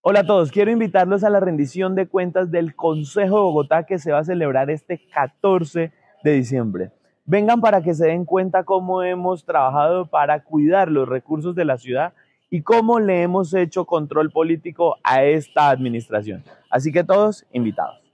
Hola a todos, quiero invitarlos a la rendición de cuentas del Consejo de Bogotá que se va a celebrar este 14 de diciembre. Vengan para que se den cuenta cómo hemos trabajado para cuidar los recursos de la ciudad y cómo le hemos hecho control político a esta administración. Así que todos invitados.